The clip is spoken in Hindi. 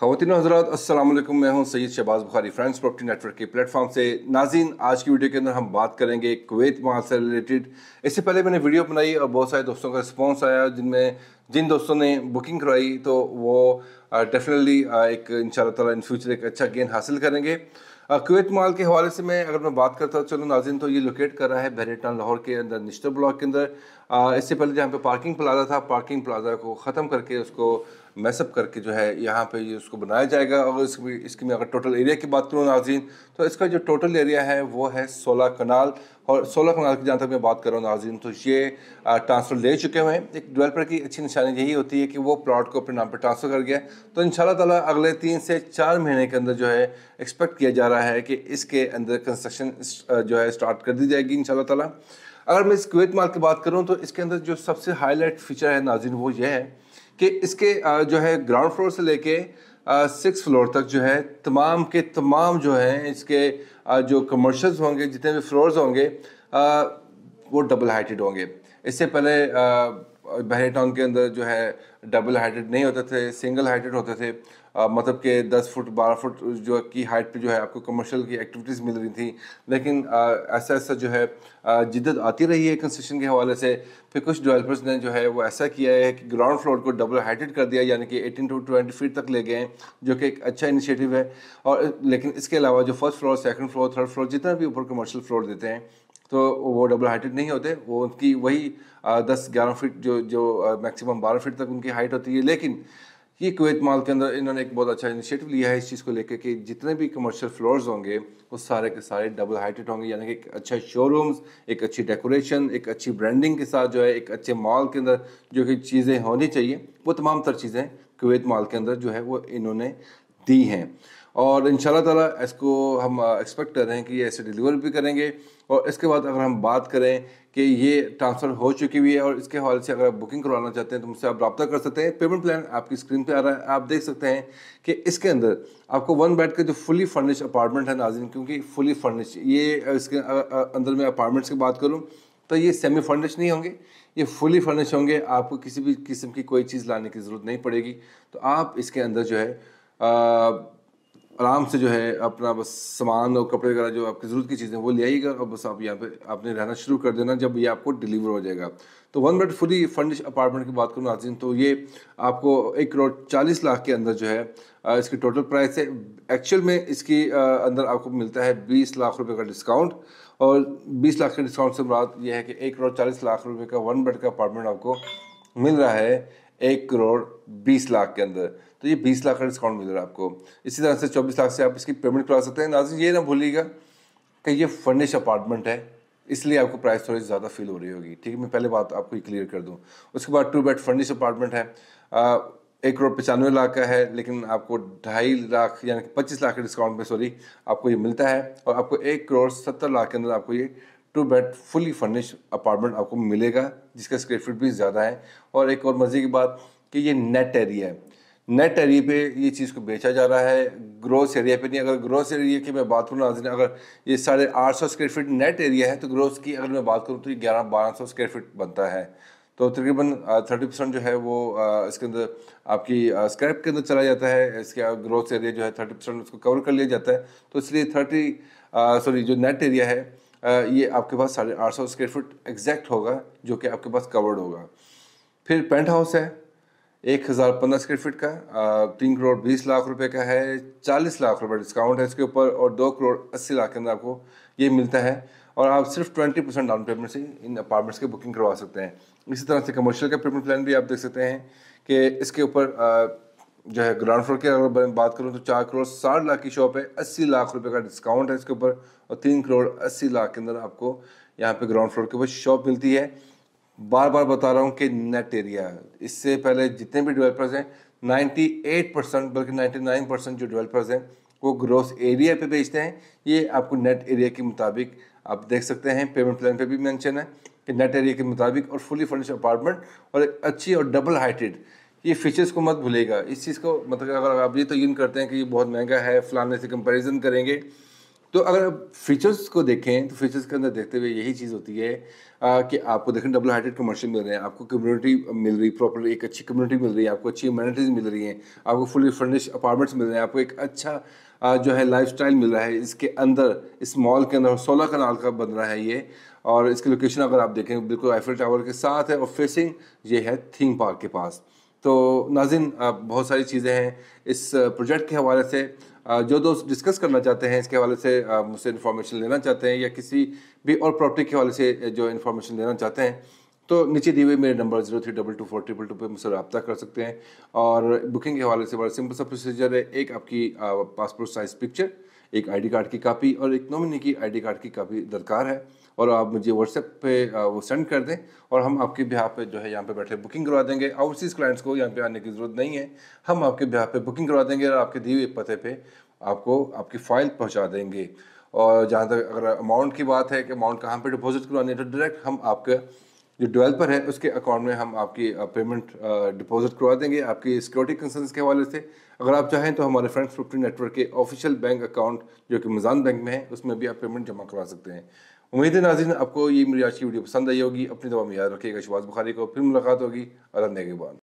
खातिन हजरात असल मैं हूं Syed Shahbaz Bukhari friends property network के प्लेटफॉर्म से नाजीन आज की वीडियो के अंदर हम बात करेंगे कुवैत माल से रिलेटेड इससे पहले मैंने वीडियो बनाई और बहुत सारे दोस्तों का रिस्पॉन्स आया जिनमें जिन दोस्तों ने बुकिंग करवाई तो वो डेफिनेटली एक इन ताला इन फ्यूचर एक अच्छा गेंद हासिल करेंगे कुवैत माल के हवाले से मैं अगर मैं बात करता हूँ चलो नाजिन तो ये लोकेट कर रहा है बहरेटान लाहौर के अंदर निश्तर ब्लॉक के अंदर इससे पहले जहाँ पे पार्किंग प्लाजा था पार्किंग प्लाजा को ख़त्म करके उसको मैसअप करके जो है यहाँ पे ये उसको बनाया जाएगा और इसकी इसकी मैं अगर टोटल एरिया की बात करूँ नाजीन तो इसका जो टोटल एरिया है वो है सोलह कनाल और सोलह कनाल की जहाँ तक मैं बात कर रहा हूँ नाजीन तो ये ट्रांसफ़र ले चुके हुए हैं एक डेवलपर की अच्छी निशानी यही होती है कि वो प्लाट को अपने नाम पर ट्रांसफ़र कर गया तो इन ताला अगले तीन से चार महीने के अंदर जो है एक्सपेक्ट किया जा रहा है कि इसके अंदर कंस्ट्रक्शन जो है स्टार्ट कर दी जाएगी इन शाला अगर मैं इस क्वेत माल की बात करूँ तो इसके अंदर जो सबसे हाईलाइट फीचर है नाजिन वो ये है कि इसके जो है ग्राउंड फ्लोर से लेके सिक्स फ्लोर तक जो है तमाम के तमाम जो हैं इसके जो कमर्शल्स होंगे जितने भी फ्लोर्स होंगे वो डबल हाइटेड होंगे इससे पहले बहरेटॉन के अंदर जो है डबल हाइटेड नहीं होते थे सिंगल हाइटेड होते थे आ, मतलब कि 10 फुट 12 फुट जो की हाइट पे जो है आपको कमर्शियल की एक्टिविटीज़ मिल रही थी लेकिन आ, ऐसा ऐसा जो है जिद्दत आती रही है कंस्ट्रक्शन के हवाले से फिर कुछ डेवलपर्स ने जो है वो ऐसा किया है कि ग्राउंड फ्लोर को डबल हाइटेड कर दिया यानी कि 18 टू 20 फीट तक ले गए जो कि एक अच्छा इनिशिएटिव है और लेकिन इसके अलावा जो first floor second floor third floor जितना भी ऊपर कमर्शियल फ्लोर देते हैं तो वो डबल हाइटेड नहीं होते वो उनकी वही दस ग्यारह फीट जो जो मैक्सिमम बारह फीट तक उनकी हाइट होती है लेकिन ये कुवैत माल के अंदर इन्होंने एक बहुत अच्छा इनिशिएटिव लिया है इस चीज़ को लेकर कि जितने भी कमर्शियल फ्लोर्स होंगे वो सारे के सारे डबल हाइटेड होंगे यानी कि एक अच्छा शोरूम्स एक अच्छी डेकोरेशन एक अच्छी ब्रांडिंग के साथ जो है एक अच्छे मॉल के अंदर जो कि चीज़ें होनी चाहिए वो तमाम तर चीज़ें कुवैत माल के अंदर जो है वो इन्होंने दी हैं और इन ताला इसको हम एक्सपेक्ट कर रहे हैं कि ये ऐसे डिलीवर भी करेंगे और इसके बाद अगर हम बात करें कि ये ट्रांसफ़र हो चुकी हुई है और इसके हवाले से अगर आप बुकिंग करवाना चाहते हैं तो मुझसे आप रब्ता कर सकते हैं पेमेंट प्लान आपकी स्क्रीन पे आ रहा है आप देख सकते हैं कि इसके अंदर आपको वन बेड का जो फुली फर्निश अपार्टमेंट है नाजिन क्योंकि फुली फर्निश ये इसके अंदर मैं अपार्टमेंट्स की बात करूँ तो ये सेमी फर्निश नहीं होंगे ये फुली फर्निश होंगे आपको किसी भी किस्म की कोई चीज़ लाने की ज़रूरत नहीं पड़ेगी तो आप इसके अंदर जो है आराम से जो है अपना बस सामान और कपड़े वगैरह जो आपकी ज़रूरत की चीज़ें वो ले आइएगा और बस आप यहाँ पे आपने रहना शुरू कर देना जब ये आपको डिलीवर हो जाएगा तो one bed fully furnish apartment की बात करूँ नाजिन तो ये आपको एक करोड़ चालीस लाख के अंदर जो है इसकी टोटल प्राइस है एक्चुअल में इसकी अंदर आपको मिलता है बीस लाख रुपये का डिस्काउंट और बीस लाख के डिस्काउंट से मुराद ये है कि एक करोड़ चालीस लाख रुपये का वन बेड का अपार्टमेंट आपको मिल रहा है एक करोड़ बीस लाख के अंदर तो ये बीस लाख का डिस्काउंट मिल रहा है आपको इसी तरह से चौबीस लाख से आप इसकी पेमेंट करा सकते हैं नाजिन ये ना भूलिएगा कि ये फर्निश अपार्टमेंट है इसलिए आपको प्राइस थोड़ी ज़्यादा फील हो रही होगी ठीक है मैं पहले बात आपको क्लियर कर दूँ उसके बाद टू बेड फर्निश अपार्टमेंट है एक करोड़ पचानवे लाख का है लेकिन आपको ढाई लाख यानी कि पच्चीस लाख के डिस्काउंट में सॉरी आपको ये मिलता है और आपको एक करोड़ सत्तर लाख के अंदर आपको ये two bed fully furnish apartment आपको मिलेगा जिसका स्क्वेयर फीट भी ज़्यादा है और एक और मज़े की बात कि ये नेट एरिया है नेट एरिया पे ये चीज़ को बेचा जा रहा है ग्रोस एरिया पे नहीं अगर ग्रोस एरिया की मैं बात करूँ नाजन अगर ये साढ़े आठ सौ स्क्वेयर फीट नेट एरिया है तो ग्रोस की अगर मैं बात करूँ तो ये ग्यारह बारह सौ स्क्वेयर फीट बनता है तो तकरीबन थर्टी परसेंट जो है वो इसके अंदर आपकी स्क्रैप के अंदर चला जाता है इसका ग्रोथ एरिया जो है थर्टी परसेंट उसको कवर कर लिया जाता है तो इसलिए थर्टी सॉरी जो नेट एरिया है आ, ये आपके पास साढ़े आठ सौ स्क्वेयर फुट एग्जैक्ट होगा जो कि आपके पास कवर्ड होगा फिर पेंट हाउस है एक हज़ार पंद्रह स्क्वेयर फीट का तीन करोड़ बीस लाख रुपए का है चालीस लाख रुपए डिस्काउंट है इसके ऊपर और दो करोड़ अस्सी लाख के अंदर आपको ये मिलता है और आप सिर्फ ट्वेंटी परसेंट डाउन पेमेंट से इन अपार्टमेंट्स की बुकिंग करवा सकते हैं इसी तरह से कमर्शियल का पेमेंट प्लान भी आप देख सकते हैं कि इसके ऊपर जो है ग्राउंड फ्लोर की अगर बात करूँ तो चार करोड़ साठ लाख की शॉप है अस्सी लाख रुपये का डिस्काउंट है इसके ऊपर और तीन करोड़ अस्सी लाख के अंदर आपको यहाँ पे ग्राउंड फ्लोर के ऊपर शॉप मिलती है बार बार बता रहा हूँ कि नेट एरिया इससे पहले जितने भी डेवलपर्स हैं 98 परसेंट बल्कि 99 परसेंट जो डेवलपर्स हैं वो ग्रोस एरिया पे बेचते हैं ये आपको नेट एरिया के मुताबिक आप देख सकते हैं पेमेंट प्लान पे भी मेंशन है कि नेट एरिया के मुताबिक और फुली फर्निश अपार्टमेंट और एक अच्छी और डबल हाइटेड ये फीचर्स को मत भूलेगा इस चीज़ को मतलब अगर आप ये तो यून करते हैं कि ये बहुत महंगा है फलाने से कंपेरिजन करेंगे तो अगर आप फीचर्स को देखें तो फीचर्स के अंदर देखते हुए यही चीज़ होती है आ, कि आपको देखें डबल हार्टेड कमर्शियल मिल रहे हैं आपको कम्युनिटी मिल रही प्रॉपर एक अच्छी कम्युनिटी मिल रही है आपको अच्छी इम्यूनिटीज मिल रही हैं आपको फुली फर्निश अपार्टमेंट्स मिल रहे हैं आपको एक अच्छा आ, जो है लाइफ मिल रहा है इसके अंदर इस मॉल के अंदर सोलह कनाल का बन रहा है ये और इसकी लोकेशन अगर आप देखें बिल्कुल आईफिल टावर के साथ है और फेसिंग ये है थीम पार्क के पास तो नाजिन बहुत सारी चीज़ें हैं इस प्रोजेक्ट के हवाले से जो दोस्त डिस्कस करना चाहते हैं इसके हवाले से मुझसे इन्फॉर्मेशन लेना चाहते हैं या किसी भी और प्रॉपर्टी के हवाले से जो इन्फॉर्मेशन लेना चाहते हैं तो नीचे दिए हुए मेरे number zero three double two four triple two पर मुझसे रबता कर सकते हैं और बुकिंग के हवाले से बड़ा सिंपल सा प्रोसीजर है एक आपकी पासपोर्ट साइज़ पिक्चर एक आईडी कार्ड की कापी और एक नॉमिनी की आईडी कार्ड की कापी दरकार है और आप मुझे व्हाट्सएप पे वो सेंड कर दें और हम आपके बिहार पे जो है यहाँ पे बैठे बुकिंग करवा देंगे आउटसीज क्लाइंट्स को यहाँ पे आने की ज़रूरत नहीं है हम आपके बिहार पे बुकिंग करवा देंगे और आपके दिए हुए पते पे आपको आपकी फ़ाइल पहुँचा देंगे और जहाँ तक अगर अमाउंट की बात है कि अमाउंट कहाँ पर डिपॉजिट करवानी है तो डायरेक्ट हम आपके जो डेवलपर है उसके अकाउंट में हम आपकी पेमेंट डिपॉजिट करवा देंगे आपकी सिक्योरिटी कंसर्न के हवाले से अगर आप चाहें तो हमारे फ्रेंड्स फिफ्टी नेटवर्क के ऑफिशियल बैंक अकाउंट जो कि मिजान बैंक में है उसमें भी आप पेमेंट जमा करवा सकते हैं उम्मीद है नाजिन आपको ये मेरी आज की वीडियो पसंद आई होगी अपनी दवा में याद रखिएगा शबाज बुखारी को फिर मुलाकात होगी के बाद